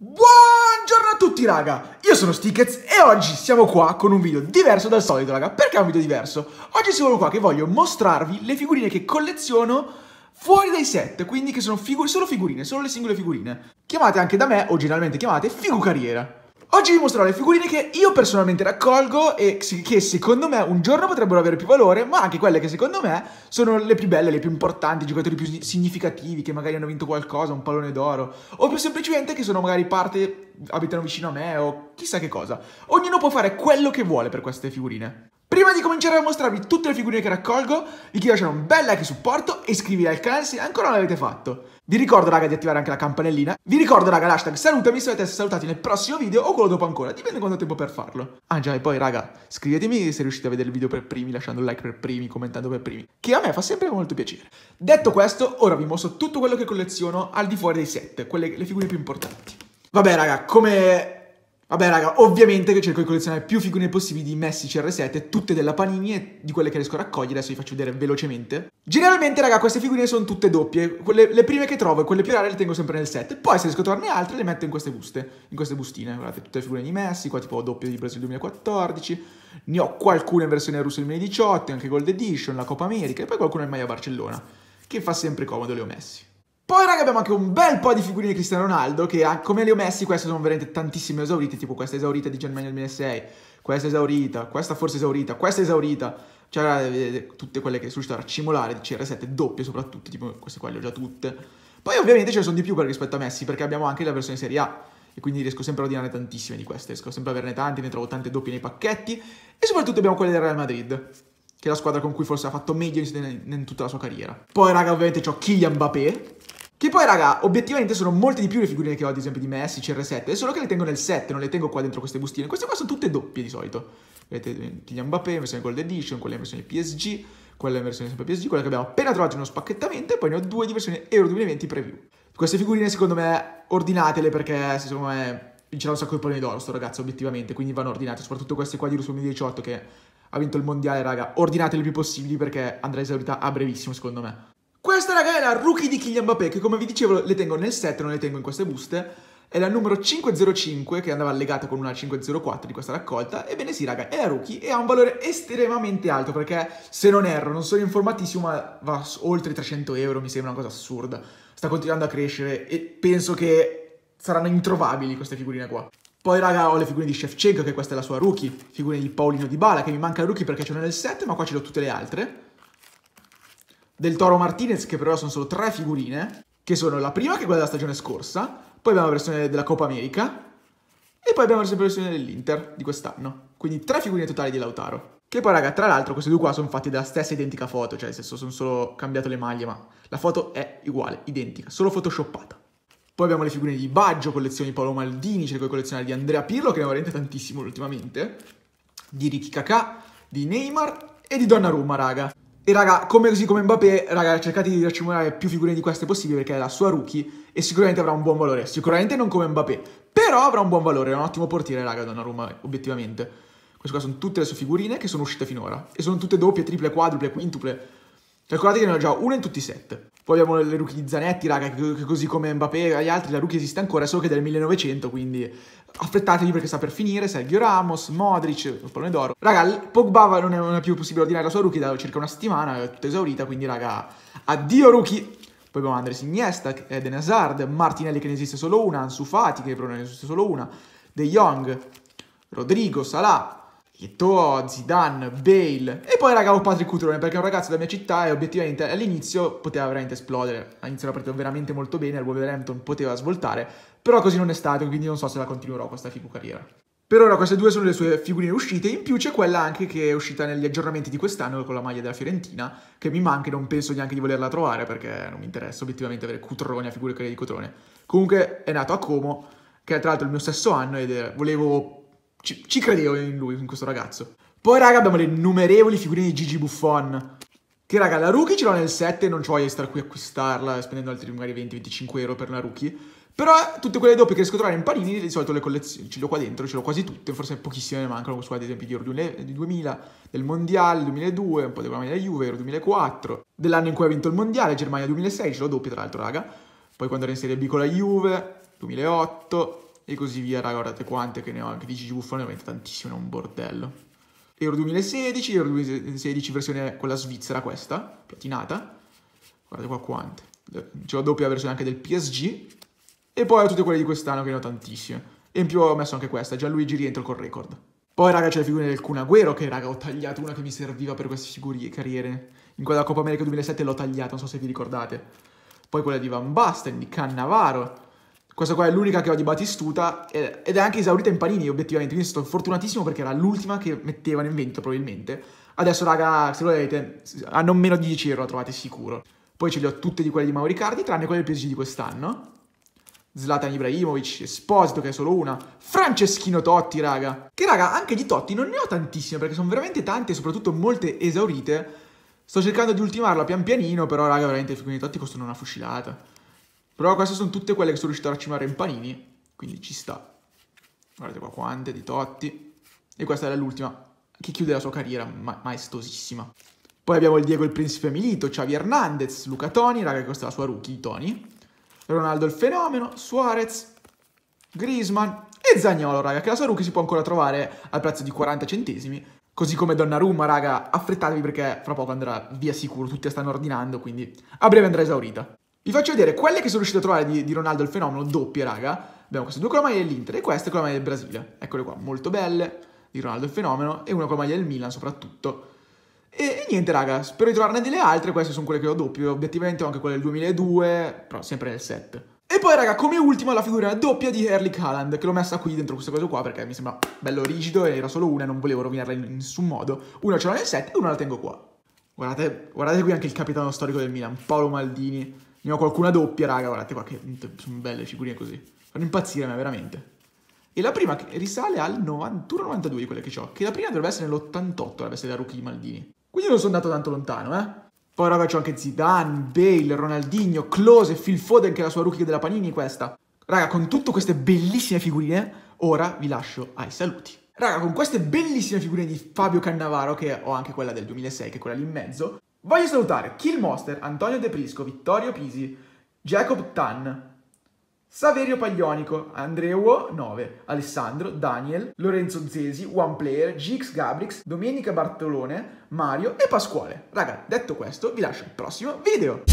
Buongiorno a tutti raga, io sono Stickets e oggi siamo qua con un video diverso dal solito raga, perché è un video diverso? Oggi siamo qua che voglio mostrarvi le figurine che colleziono fuori dai set, quindi che sono figu solo figurine, solo le singole figurine, chiamate anche da me, o generalmente chiamate figu carriera. Oggi vi mostrerò le figurine che io personalmente raccolgo e che secondo me un giorno potrebbero avere più valore, ma anche quelle che secondo me sono le più belle, le più importanti, i giocatori più significativi che magari hanno vinto qualcosa, un pallone d'oro, o più semplicemente che sono magari parte, abitano vicino a me o chissà che cosa. Ognuno può fare quello che vuole per queste figurine. Prima di cominciare a mostrarvi tutte le figurine che raccolgo, vi chiedo di lasciare un bel like e supporto e iscrivetevi al canale se ancora non l'avete fatto. Vi ricordo raga di attivare anche la campanellina, vi ricordo raga l'hashtag salutami se volete essere salutati nel prossimo video o quello dopo ancora, dipende quanto tempo per farlo. Ah già e poi raga, scrivetemi se riuscite a vedere il video per primi, lasciando un like per primi, commentando per primi, che a me fa sempre molto piacere. Detto questo, ora vi mostro tutto quello che colleziono al di fuori dei set, quelle, le figure più importanti. Vabbè raga, come Vabbè raga, ovviamente che cerco di collezionare più figurine possibili di Messi CR7, tutte della Panini e di quelle che riesco a raccogliere, adesso vi faccio vedere velocemente. Generalmente raga, queste figurine sono tutte doppie, quelle, le prime che trovo e quelle più rare le tengo sempre nel set, poi se riesco a trovarne altre le metto in queste buste, in queste bustine, guardate, tutte le figurine di Messi, qua tipo ho doppie di Brasil 2014, ne ho qualcuna in versione russa 2018, anche Gold Edition, la Coppa America e poi qualcuna in Maya Barcellona, che fa sempre comodo le ho messi. Poi raga abbiamo anche un bel po' di figurine di Cristiano Ronaldo che ah, come le ho messi queste sono veramente tantissime esaurite, tipo questa esaurita di Germania 2006, questa esaurita, questa forse esaurita, questa esaurita. C'era eh, eh tutte quelle che sono riuscite a racimolare di CR7 doppie soprattutto, tipo queste qua le ho già tutte. Poi ovviamente ce ne sono di più per rispetto a Messi perché abbiamo anche la versione Serie A e quindi riesco sempre a ordinare tantissime di queste, riesco sempre a averne tante, ne trovo tante doppie nei pacchetti e soprattutto abbiamo quelle del Real Madrid che è la squadra con cui forse ha fatto meglio in, in tutta la sua carriera. Poi raga ovviamente ho Kylian Mbappé, che poi, raga, obiettivamente sono molte di più le figurine che ho, ad esempio, di Messi, eh, CR7. È solo che le tengo nel 7, non le tengo qua dentro queste bustine. Queste qua sono tutte doppie di solito. Vedete, Kylian Mbappé, versione Gold Edition, quella in versione PSG, quella in versione sempre PSG, quella che abbiamo appena trovato in uno spacchettamento, e poi ne ho due di versione Euro 2020 preview. Queste figurine, secondo me, ordinatele perché, secondo me, vincerà un sacco di palloni d'oro sto ragazzo, obiettivamente, quindi vanno ordinate, soprattutto queste qua di Russo 2018 che ha vinto il mondiale, raga, ordinatele il più possibili, perché andrà esaurita a brevissimo, secondo me. Questa raga è la rookie di Kylian Mbappé che come vi dicevo le tengo nel set, non le tengo in queste buste. È la numero 505 che andava allegata con una 504 di questa raccolta. Ebbene sì raga, è la rookie e ha un valore estremamente alto perché se non erro, non sono informatissimo ma va oltre i 300 euro, mi sembra una cosa assurda. Sta continuando a crescere e penso che saranno introvabili queste figurine qua. Poi raga ho le figurine di Shevchenko che questa è la sua rookie, figurine di Paulino Di Bala che mi manca la rookie perché ce l'ho nel set ma qua ce l'ho tutte le altre del Toro Martinez, che per ora sono solo tre figurine, che sono la prima che è quella della stagione scorsa, poi abbiamo la versione della Coppa America e poi abbiamo la versione dell'Inter di quest'anno. Quindi tre figurine totali di Lautaro. Che poi raga, tra l'altro questi due qua sono fatti della stessa identica foto, cioè nel senso sono solo cambiato le maglie, ma la foto è uguale, identica, solo photoshoppata. Poi abbiamo le figurine di Baggio, collezioni Paolo Maldini, cerco di collezionare di Andrea Pirlo, che ne ho veramente tantissimo ultimamente, di Ricky Kakà, di Neymar e di Donnarumma, raga. E raga, come così come Mbappé, raga, cercate di raccimolare più figurine di queste possibili perché è la sua rookie e sicuramente avrà un buon valore. Sicuramente non come Mbappé, però avrà un buon valore, è un ottimo portiere, raga, Donnarumma, obiettivamente. Queste qua sono tutte le sue figurine che sono uscite finora e sono tutte doppie, triple, quadruple, quintuple. Calcolate che ne ho già una in tutti i set. Poi abbiamo le rookie di Zanetti, raga, che così come Mbappé e gli altri, la rookie esiste ancora, solo che è del 1900, quindi affrettatevi perché sta per finire. Sergio Ramos, Modric, pallone d'oro. Raga, Pogba non non è più possibile ordinare la sua rookie da circa una settimana, è tutta esaurita, quindi raga, addio rookie! Poi abbiamo Andres Iniesta, Eden Hazard, Martinelli che ne esiste solo una, Ansu Fati che però ne esiste solo una, De Jong, Rodrigo, Salah, Eto'o, Zidane, Bale e poi raga ho Patrick Cutrone perché è un ragazzo della mia città e obiettivamente all'inizio poteva veramente esplodere, all'inizio era partito veramente molto bene, al Wolverhampton poteva svoltare, però così non è stato quindi non so se la continuerò questa figu carriera. Per ora queste due sono le sue figurine uscite, in più c'è quella anche che è uscita negli aggiornamenti di quest'anno con la maglia della Fiorentina, che mi manca e non penso neanche di volerla trovare perché non mi interessa obiettivamente avere Cutrone a figure carriera di Cutrone. Comunque è nato a Como, che è tra l'altro il mio stesso anno ed volevo ci, ci credevo in lui, in questo ragazzo. Poi, raga, abbiamo le innumerevoli figurine di Gigi Buffon. Che raga, la rookie ce l'ho nel 7, non ci voglio stare qui a acquistarla spendendo altri magari 20-25 euro per una rookie. Però tutte quelle doppie che riesco a trovare in panini, di solito le collezioni, ce l'ho qua dentro, ce l'ho quasi tutte, forse pochissime ne mancano, questo qua ad esempio di Euro 2000, del Mondiale 2002, un po' di programmi della Juve, Euro 2004, dell'anno in cui ha vinto il Mondiale, Germania 2006, ce l'ho doppie tra l'altro raga, poi quando era in Serie B con la Juve, 2008, e così via, raga, guardate quante che ne ho anche di Gigi Buffon, veramente tantissime, è un bordello. Euro 2016, Euro 2016 versione quella svizzera questa, platinata, guardate qua quante. C'è la doppia versione anche del PSG, e poi ho tutte quelle di quest'anno che ne ho tantissime. E in più ho messo anche questa, Gianluigi rientro col record. Poi raga c'è le figurine del Kun Agüero che raga ho tagliato una che mi serviva per queste figurine carriere. In quella Coppa America 2007 l'ho tagliata, non so se vi ricordate. Poi quella di Van Basten, di Cannavaro, questa qua è l'unica che ho di Batistuta eh, ed è anche esaurita in panini obiettivamente, quindi sono fortunatissimo perché era l'ultima che mettevano in vendita probabilmente. Adesso raga, se lo vedete, a non meno di 10 euro la trovate sicuro. Poi ce li ho tutte di quelle di Mauricardi, tranne quelle del PSG di quest'anno. Zlatan Ibrahimovic, Esposito che è solo una, Franceschino Totti raga. Che raga, anche di Totti non ne ho tantissime perché sono veramente tante e soprattutto molte esaurite. Sto cercando di ultimarla pian pianino, però raga veramente i figurini Totti costano una fucilata. Però queste sono tutte quelle che sono riuscito a racimare in panini, quindi ci sta. Guardate qua quante di Totti. E questa è l'ultima che chiude la sua carriera ma maestosissima. Poi abbiamo il Diego il Principe Milito, Xavi Hernandez, Luca Toni, raga questa è la sua rookie di Toni. Ronaldo il Fenomeno, Suarez, Grisman e Zagnolo, raga, che la sua rookie si può ancora trovare al prezzo di 40 centesimi. Così come Donnarumma, raga, affrettatevi perché fra poco andrà via sicuro, tutti stanno ordinando, quindi a breve andrà esaurita. Vi faccio vedere quelle che sono riuscite a trovare di, di Ronaldo il fenomeno, doppie raga. Abbiamo queste due con la maglia dell'Inter e queste con la maglia del Brasile. Eccole qua, molto belle, di Ronaldo il fenomeno, e una con la maglia del Milan soprattutto. E, e niente raga, spero di trovarne delle altre, queste sono quelle che ho doppio, obiettivamente ho anche quelle del 2002, però sempre nel set. E poi raga, come ultima la figura doppia di Erlich Haaland, che l'ho messa qui dentro questo coso qua perché mi sembra bello rigido e era solo una e non volevo rovinarla in nessun modo. Una ce l'ho nel set e una la tengo qua. Guardate, guardate qui anche il capitano storico del Milan, Paolo Maldini ne ho qualcuna doppia, raga, guardate qua che sono belle figurine così. Fanno impazzire ma veramente. E la prima risale al 91-92 di quelle che ho, che la prima dovrebbe essere nell'88, dovrebbe essere da rookie di Maldini. Quindi non sono andato tanto lontano, eh. Poi raga c'ho anche Zidane, Bale, Ronaldinho, Close, Phil Foden che è la sua rookie della Panini questa. Raga, con tutte queste bellissime figurine, ora vi lascio ai saluti. Raga, con queste bellissime figurine di Fabio Cannavaro, che ho anche quella del 2006, che è quella lì in mezzo, Voglio salutare Killmonster, Antonio De Prisco, Vittorio Pisi, Jacob Tan, Saverio Paglionico, Andreuo 9, Alessandro, Daniel, Lorenzo Zesi, OnePlayer, GX Gabrix, Domenica Bartolone, Mario e Pasquale. Raga, detto questo, vi lascio al prossimo video.